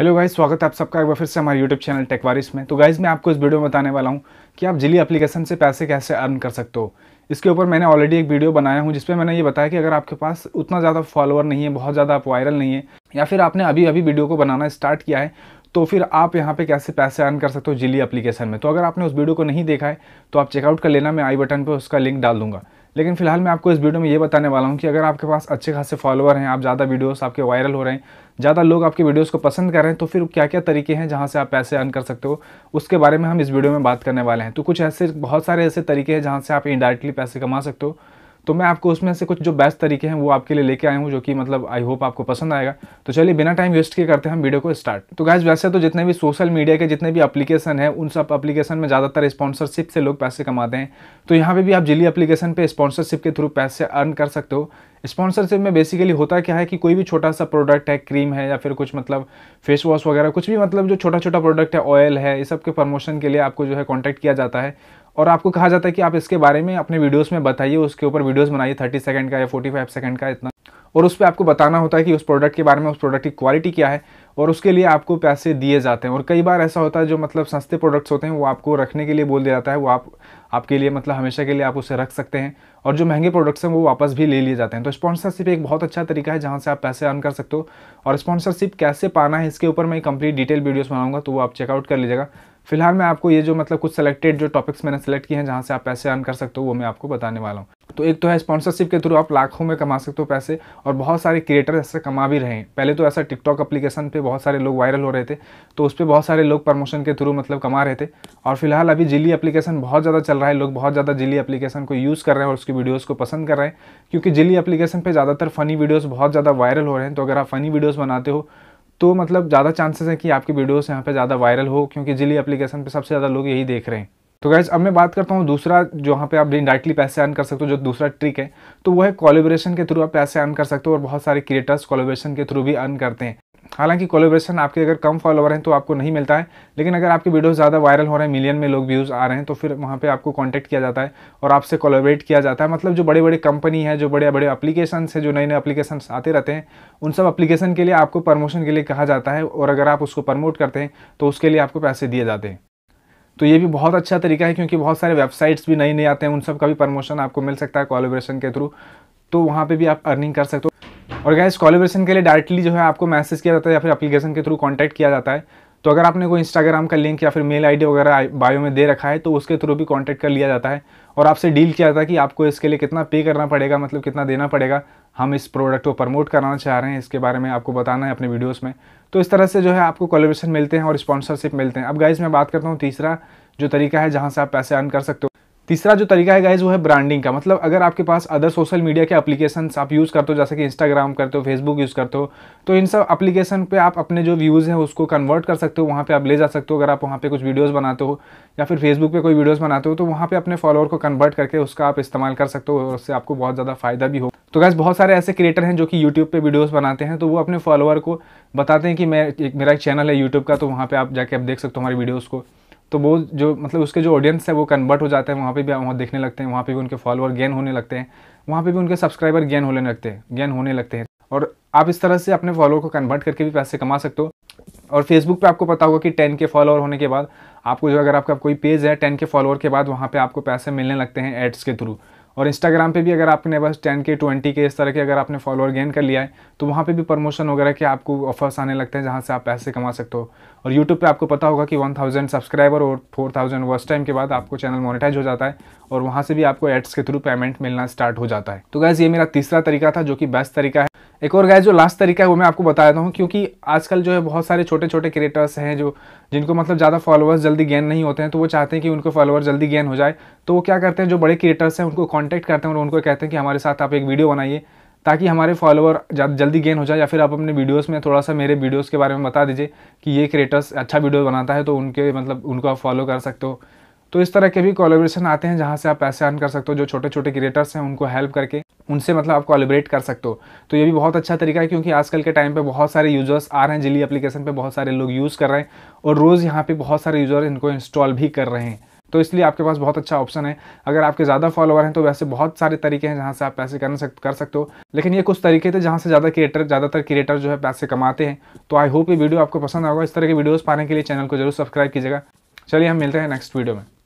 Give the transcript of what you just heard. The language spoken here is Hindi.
हेलो गाइस स्वागत है आप सबका एक बार फिर से हमारे यूट्यूब चैनल टेकवारिस में तो गाइस मैं आपको इस वीडियो में बताने वाला हूँ कि आप जिली एप्लीकेशन से पैसे कैसे अर्न कर सकते हो इसके ऊपर मैंने ऑलरेडी एक वीडियो बनाया हूँ जिसमें मैंने ये बताया कि अगर आपके पास उतना ज़्यादा फॉलोअर नहीं है बहुत ज़्यादा आप वायरल नहीं है या फिर आपने अभी अभी वीडियो को बनाना स्टार्ट किया है तो फिर आप यहाँ पे कैसे पैसे अर्न कर सकते हो जिली एप्लीकेशन में तो अगर आपने उस वीडियो को नहीं देखा है तो आप चेकआउट कर लेना मैं आई बटन पर उसका लिंक डाल दूंगा लेकिन फिलहाल मैं आपको इस वीडियो में ये बताने वाला हूँ कि अगर आपके पास अच्छे खासे फॉलोअर हैं आप ज़्यादा वीडियोस आपके वायरल हो रहे हैं ज़्यादा लोग आपके वीडियोस को पसंद कर रहे हैं तो फिर क्या क्या तरीके हैं जहाँ से आप पैसे अर्न कर सकते हो उसके बारे में हम इस वीडियो में बात करने वाले हैं तो कुछ ऐसे बहुत सारे ऐसे तरीके हैं जहाँ से आप इनडायरेक्टली पैसे कमा सकते हो तो मैं आपको उसमें से कुछ जो बेस्ट तरीके हैं वो आपके लिए लेके आया हूँ जो कि मतलब आई होप आपको पसंद आएगा तो चलिए बिना टाइम वेस्ट किए करते हैं हम वीडियो को स्टार्ट तो गैस वैसे तो जितने भी सोशल मीडिया के जितने भी एप्लीकेशन है उन सब एप्लीकेशन में ज़्यादातर स्पॉन्सरशिप से लोग पैसे कमाते हैं तो यहाँ पर भी आप जिली एप्लीकेशन पर स्पॉन्सरशिप के थ्रू पैसे अर्न कर सकते हो स्पॉन्सरशिप में बेसिकली होता क्या है कि कोई भी छोटा सा प्रोडक्ट है क्रीम है या फिर कुछ मतलब फेस वॉश वगैरह कुछ भी मतलब जो छोटा छोटा प्रोडक्ट है ऑयल है इस सब के प्रमोशन के लिए आपको जो है कॉन्टैक्ट किया जाता है और आपको कहा जाता है कि आप इसके बारे में अपने वीडियोस में बताइए उसके ऊपर वीडियोस बनाइए थर्टी सेकंड का या फोर्टी फाइव सेकंड का इतना और उस पर आपको बताना होता है कि उस प्रोडक्ट के बारे में उस प्रोडक्ट की क्वालिटी क्या है और उसके लिए आपको पैसे दिए जाते हैं और कई बार ऐसा होता है जो मतलब सस्ते प्रोडक्ट्स होते हैं वो आपको रखने के लिए बोल दिया जाता है वो आप आपके लिए मतलब हमेशा के लिए आप उसे रख सकते हैं और जो महंगे प्रोडक्ट्स हैं वो वापस भी ले लिए जाते हैं तो स्पॉन्सरशिप एक बहुत अच्छा तरीका है जहाँ से आप पैसे अर्न कर सकते हो और स्पॉन्सरशिप कैसे पाना है इसके ऊपर मैं कंप्लीट डिटेल वीडियोज़ बनाऊँगा तो वो आप चेकआउट कर लीजिएगा फिलहाल मैं आपको ये जो मतलब कुछ सेलेक्टेड जो टॉपिक्स मैंने सेलेक्ट किए हैं जहाँ से आप पैसे अर्न कर सकते हो वो मैं आपको बताने वाला हूँ तो एक तो है स्पॉन्सरशिप के थ्रू आप लाखों में कमा सकते हो पैसे और बहुत सारे क्रिएटर ऐसे कमा भी रहे हैं पहले तो ऐसा टिकटॉक एप्लीकेशन पे बहुत सारे लोग वायरल हो रहे थे तो उस पर बहुत सारे लोग प्रमोशन के थ्रू मतलब कमा रहे थे और फिलहाल अभी जिली एप्लीकेशन बहुत ज़्यादा चल रहा है लोग बहुत ज़्यादा जिली एप्लीकेशन को यूज़ कर रहे हैं और उसकी वीडियोज़ को पसंद कर रहे हैं क्योंकि जिली एप्लीकेशन पर ज़्यादातर फ़नी वीडियोज़ बहुत ज़्यादा वायरल हो रहे हैं तो अगर आप फ़नी वीडियोज़ बनाते हो तो मतलब ज़्यादा चांसेस हैं कि आपकी वीडियोस यहाँ पे ज़्यादा वायरल हो क्योंकि जिली एप्लीकेशन पे सबसे ज़्यादा लोग यही देख रहे हैं तो गैज अब मैं बात करता हूँ दूसरा जो यहाँ पे आप डायरेक्टली पैसे अर्न कर सकते हो जो दूसरा ट्रिक है तो वो है कॉलेब्रेशन के थ्रू आप पैसे अर्न कर सकते हो और बहुत सारे क्रिएटर्स कॉलेब्रेशन के थ्रू भी अर्न करते हैं हालांकि कोलेब्रेशन आपके अगर कम फॉलोवर हैं तो आपको नहीं मिलता है लेकिन अगर आपके वीडियो ज़्यादा वायरल हो रहे हैं मिलियन में लोग व्यूज़ आ रहे हैं तो फिर वहाँ पर आपको कॉन्टैक्ट किया जाता है और आपसे कोलेबरेट किया जाता है मतलब जो बड़े बड़े कंपनी है जो बड़े बड़े अप्लीकेशन है जो नए नए अपलीकेशन आते रहते हैं उन सब अपलीकेशन के लिए आपको प्रमोशन के लिए कहा जाता है और अगर आप उसको प्रमोट करते हैं तो उसके लिए आपको पैसे दिए जाते हैं तो ये भी बहुत अच्छा तरीका है क्योंकि बहुत सारे वेबसाइट्स भी नई नई आते हैं उन सब का भी प्रमोशन आपको मिल सकता है कोलेब्रेशन के थ्रू तो वहाँ पर भी आप अर्निंग कर सकते हो और गैस कॉलेब्रेशन के लिए डायरेक्टली जो है आपको मैसेज किया जाता है या फिर अपलीकेशन के थ्रू कॉन्टैक्ट किया जाता है तो अगर आपने कोई इंस्टाग्राम का लिंक या फिर मेल आई वगैरह बायो में दे रखा है तो उसके थ्रू भी कॉन्टैक्ट कर लिया जाता है और आपसे डील किया जाता है कि आपको इसके लिए कितना पे करना पड़ेगा मतलब कितना देना पड़ेगा हम इस प्रोडक्ट को प्रमोट कराना चाह रहे हैं इसके बारे में आपको बताना है अपने वीडियोस में तो इस तरह से जो है आपको कॉलेब्रेशन मिलते हैं और स्पॉन्सरशिप मिलते हैं अब गाइज मैं बात करता हूँ तीसरा जो तरीका है जहाँ से आप पैसे अर्न कर सकते हो तीसरा जो तरीका है गाइज वो है ब्रांडिंग का मतलब अगर आपके पास अदर सोशल मीडिया के एप्लीकेशन आप यूज़ करते हो जैसे कि इंस्टाग्राम करते हो फेसबुक यूज़ करते हो तो इन सब अपलीकेशन पे आप अपने जो व्यूज़ हैं उसको कन्वर्ट कर सकते हो वहाँ पे आप ले जा सकते हो अगर आप वहाँ पे कुछ वीडियोज़ बनाते हो या फिर फेसबुक पर कोई वीडियोज़ बनाते हो तो वहाँ पे अपने फॉलोअर को कन्वर्ट करके उसका आप इस्तेमाल कर सकते हो और उससे आपको बहुत ज़्यादा फायदा भी हो तो गैस बहुत सारे ऐसे क्रिएटर हैं जो कि यूट्यूब पर वीडियोज़ बनाते हैं तो वो अपने फॉलोअर को बताते हैं कि मैं एक मेरा एक चैनल है यूट्यूब का तो वहाँ पर आप जाके आप देख सकते हो हमारी वीडियोज़ को तो वो जो मतलब उसके जो ऑडियंस है वो कन्वर्ट हो जाते हैं वहाँ पे भी वहाँ देखने लगते हैं वहाँ पे भी उनके फॉलोअर गेन होने लगते हैं वहाँ पे भी उनके सब्सक्राइबर गेन होने लगते हैं गेन होने लगते हैं और आप इस तरह से अपने फॉलोअर को कन्वर्ट करके भी पैसे कमा सकते हो और फेसबुक पे आपको पता होगा कि टेन के फॉलोअर होने के बाद आपको जो अगर आपका कोई पेज है टेन के फॉलोअर के बाद वहाँ पर आपको पैसे मिलने लगते हैं एड्स के थ्रू और इंस्टाग्राम पे भी अगर आपने बस टेन के ट्वेंटी के इस तरह के अगर आपने फॉलोअर गेन कर लिया है तो वहाँ पे भी प्रमोशन वगैरह के आपको ऑफर्स आने लगते हैं जहाँ से आप पैसे कमा सकते हो और यूट्यूब पे आपको पता होगा कि वन थाउजेंड सब्सक्राइबर और फोर थाउजेंड वर्स्ट टाइम के बाद आपको चैनल मोनिटाइज हो जाता है और वहाँ से भी आपको एड्स के थ्रू पेमेंट मिलना स्टार्ट हो जाता है तो गैस ये मेरा तीसरा तरीका था जो कि बेस्ट तरीका है एक और गाय जो लास्ट तरीका है वो मैं आपको बता देता हूँ क्योंकि आजकल जो है बहुत सारे छोटे छोटे क्रिएटर्स हैं जो जिनको मतलब ज़्यादा फॉलोअर्स जल्दी गेन नहीं होते हैं तो वो चाहते हैं कि उनको फॉलोअर्स जल्दी गेन हो जाए तो वो क्या करते हैं जो बड़े क्रिएटर्स हैं उनको कॉन्टैक्ट करते हैं और उनको कहते हैं कि हमारे साथ आप एक वीडियो बनाइए ताकि हमारे फॉलोअर जल्दी गेन हो जाए या फिर आप अपने वीडियोज़ में थोड़ा सा मेरे वीडियोज़ के बारे में बता दीजिए कि ये क्रिएटर्स अच्छा वीडियो बनाता है तो उनके मतलब उनको आप फॉलो कर सकते हो तो इस तरह के भी कोलेब्रेशन आते हैं जहाँ से आप पैसे अर्न कर सकते हो जो छोटे छोटे क्रिएटर्स हैं उनको हेल्प करके उनसे मतलब आप कॉलिब्रेट कर सकते हो तो ये भी बहुत अच्छा तरीका है क्योंकि आजकल के टाइम पे बहुत सारे यूज़र्स आ रहे हैं जिली एप्लीकेशन पे बहुत सारे लोग यूज़ कर रहे हैं और रोज़ यहाँ पे बहुत सारे यूज़र इनको इंस्टॉल भी कर रहे हैं तो इसलिए आपके पास बहुत अच्छा ऑप्शन है अगर आपके ज़्यादा फॉलोअर हैं तो वैसे बहुत सारे तरीके हैं जहाँ से आप पैसे कर सकते कर सकते हो लेकिन ये कुछ तरीके थे जहाँ से ज़्यादा क्रिएटर ज़्यादातर क्रिएटर जो है पैसे कमाते हैं तो आई होप ये वीडियो आपको पसंद आएगा इस तरह के वीडियोज़ पाने के लिए चैनल को जरूर सब्सक्राइब कीजिएगा चलिए हम मिलते हैं नेक्स्ट वीडियो में